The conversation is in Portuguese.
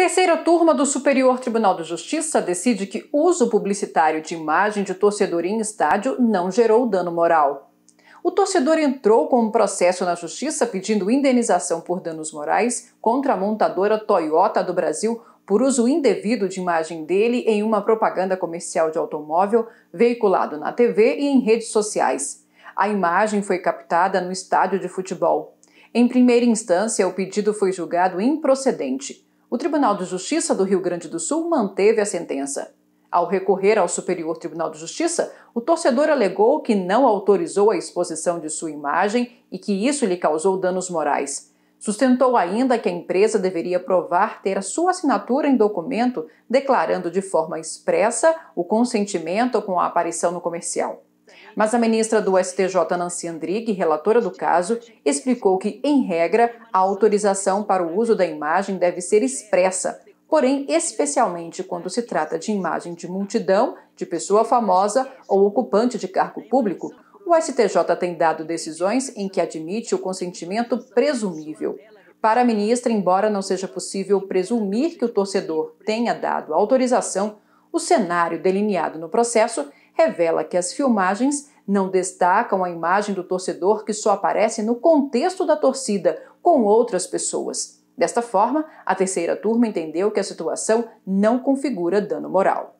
Terceira turma do Superior Tribunal de Justiça decide que uso publicitário de imagem de torcedor em estádio não gerou dano moral. O torcedor entrou com um processo na justiça pedindo indenização por danos morais contra a montadora Toyota do Brasil por uso indevido de imagem dele em uma propaganda comercial de automóvel veiculado na TV e em redes sociais. A imagem foi captada no estádio de futebol. Em primeira instância, o pedido foi julgado improcedente. O Tribunal de Justiça do Rio Grande do Sul manteve a sentença. Ao recorrer ao Superior Tribunal de Justiça, o torcedor alegou que não autorizou a exposição de sua imagem e que isso lhe causou danos morais. Sustentou ainda que a empresa deveria provar ter a sua assinatura em documento declarando de forma expressa o consentimento com a aparição no comercial. Mas a ministra do STJ, Nancy Andrighi, relatora do caso, explicou que, em regra, a autorização para o uso da imagem deve ser expressa, porém, especialmente quando se trata de imagem de multidão, de pessoa famosa ou ocupante de cargo público, o STJ tem dado decisões em que admite o consentimento presumível. Para a ministra, embora não seja possível presumir que o torcedor tenha dado autorização, o cenário delineado no processo revela que as filmagens não destacam a imagem do torcedor que só aparece no contexto da torcida com outras pessoas. Desta forma, a terceira turma entendeu que a situação não configura dano moral.